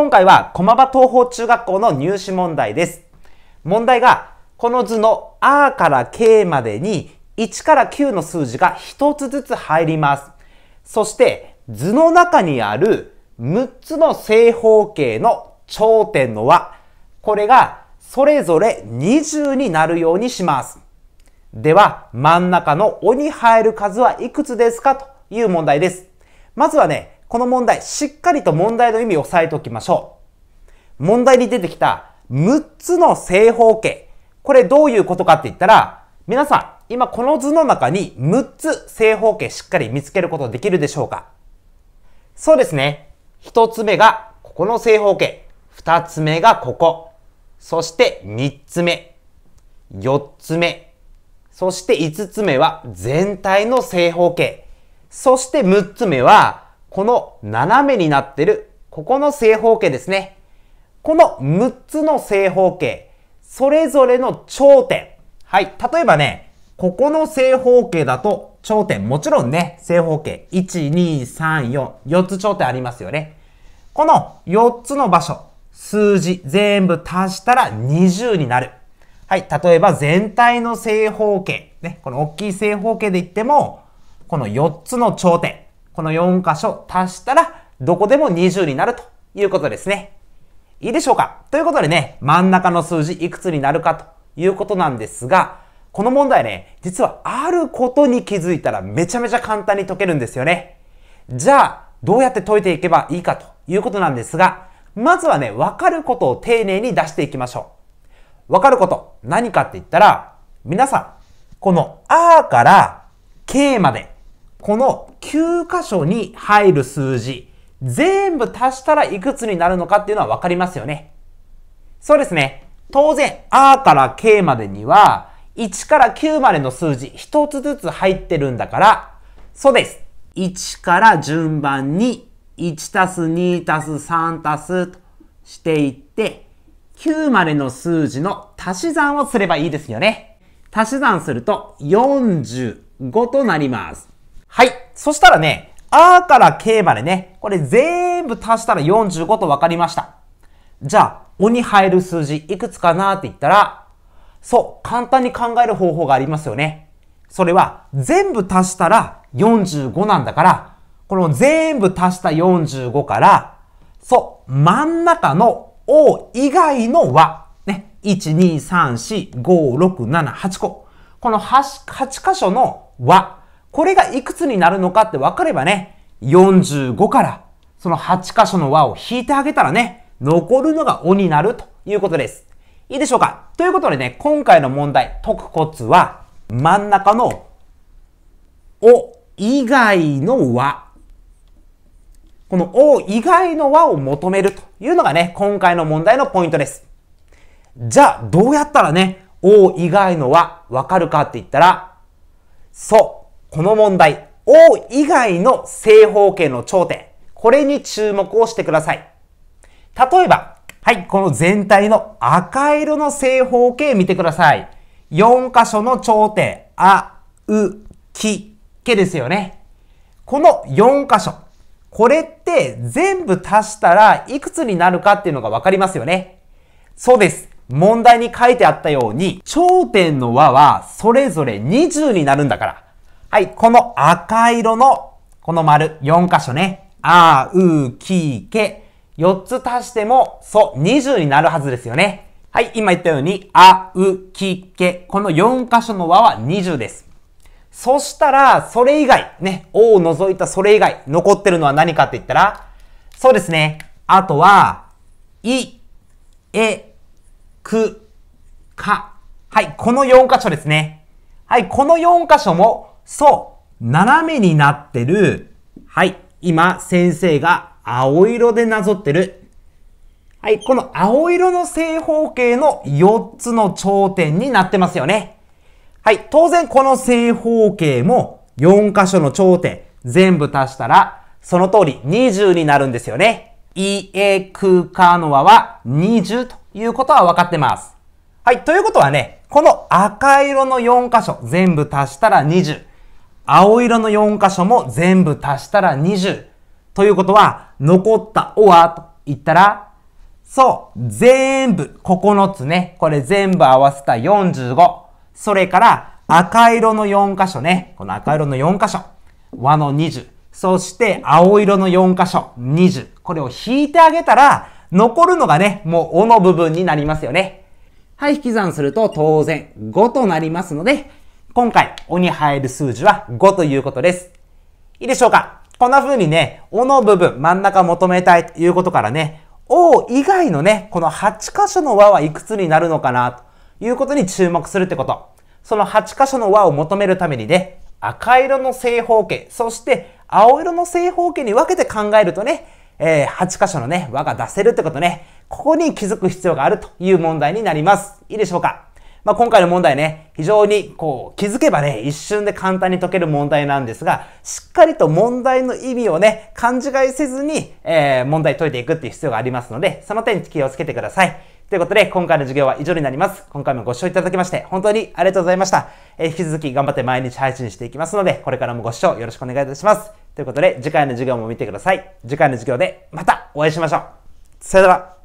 今回は駒場東邦中学校の入試問題です。問題が、この図の R から K までに1から9の数字が1つずつ入ります。そして図の中にある6つの正方形の頂点の和、これがそれぞれ20になるようにします。では、真ん中の「お」に入る数はいくつですかという問題です。まずはね、この問題、しっかりと問題の意味を押さえておきましょう。問題に出てきた6つの正方形。これどういうことかって言ったら、皆さん、今この図の中に6つ正方形しっかり見つけることできるでしょうかそうですね。1つ目がここの正方形。2つ目がここ。そして3つ目。4つ目。そして5つ目は全体の正方形。そして6つ目はこの斜めになってる、ここの正方形ですね。この6つの正方形、それぞれの頂点。はい。例えばね、ここの正方形だと頂点、もちろんね、正方形、1、2、3、4、4つ頂点ありますよね。この4つの場所、数字全部足したら20になる。はい。例えば全体の正方形。ね。この大きい正方形で言っても、この4つの頂点。この4箇所足したら、どこでも20になるということですね。いいでしょうかということでね、真ん中の数字いくつになるかということなんですが、この問題ね、実はあることに気づいたらめちゃめちゃ簡単に解けるんですよね。じゃあ、どうやって解いていけばいいかということなんですが、まずはね、わかることを丁寧に出していきましょう。わかること、何かって言ったら、皆さん、この R から K までこの9箇所に入る数字、全部足したらいくつになるのかっていうのはわかりますよね。そうですね。当然、R から K までには、1から9までの数字1つずつ入ってるんだから、そうです。1から順番に1たす2たす3たすとしていって、9までの数字の足し算をすればいいですよね。足し算すると45となります。はい。そしたらね、あから K までね、これ全部足したら45と分かりました。じゃあ、おに入る数字いくつかなって言ったら、そう、簡単に考える方法がありますよね。それは、全部足したら45なんだから、この全部足した45から、そう、真ん中の O 以外の和、ね、1、2、3、4、5、6、7、8個。この 8, 8箇所の和これがいくつになるのかって分かればね、45からその8箇所の輪を引いてあげたらね、残るのがお」になるということです。いいでしょうかということでね、今回の問題解くコツは、真ん中のお以外の和。このお以外の和を求めるというのがね、今回の問題のポイントです。じゃあ、どうやったらね、お以外の和わかるかって言ったら、そう、この問題、王以外の正方形の頂点、これに注目をしてください。例えば、はい、この全体の赤色の正方形見てください。4箇所の頂点、あ、う、き、けですよね。この4箇所、これって全部足したらいくつになるかっていうのがわかりますよね。そうです。問題に書いてあったように、頂点の和はそれぞれ20になるんだから。はい、この赤色のこの丸4箇所ね。あ、う、き、け。4つ足しても、そう、20になるはずですよね。はい、今言ったように、あ、う、き、け。この4箇所の和は20です。そしたら、それ以外、ね、おを除いたそれ以外、残ってるのは何かって言ったら、そうですね。あとは、い、え、く、か。はい、この4箇所ですね。はい、この4箇所も、そう、斜めになってる。はい、今先生が青色でなぞってる。はい、この青色の正方形の4つの頂点になってますよね。はい、当然この正方形も4箇所の頂点全部足したら、その通り20になるんですよね。いえくかのわは20ということは分かってます。はい、ということはね、この赤色の4箇所全部足したら20。青色の4箇所も全部足したら20。ということは、残ったおはと言ったら、そう、全部、9つね。これ全部合わせた45。それから、赤色の4箇所ね。この赤色の4箇所。和の20。そして、青色の4箇所。20。これを引いてあげたら、残るのがね、もう、おの部分になりますよね。はい、引き算すると当然5となりますので、今回、おに入る数字は5ということです。いいでしょうかこんな風にね、おの部分、真ん中求めたいということからね、お以外のね、この8箇所の和はいくつになるのかな、ということに注目するってこと。その8箇所の和を求めるためにね、赤色の正方形、そして青色の正方形に分けて考えるとね、えー、8箇所のね、和が出せるってことね、ここに気づく必要があるという問題になります。いいでしょうかまあ、今回の問題ね、非常にこう気づけばね、一瞬で簡単に解ける問題なんですが、しっかりと問題の意味をね、勘違いせずに、えー、問題解いていくっていう必要がありますので、その点気をつけてください。ということで、今回の授業は以上になります。今回もご視聴いただきまして、本当にありがとうございました。えー、引き続き頑張って毎日配信していきますので、これからもご視聴よろしくお願いいたします。ということで、次回の授業も見てください。次回の授業でまたお会いしましょう。さよなら。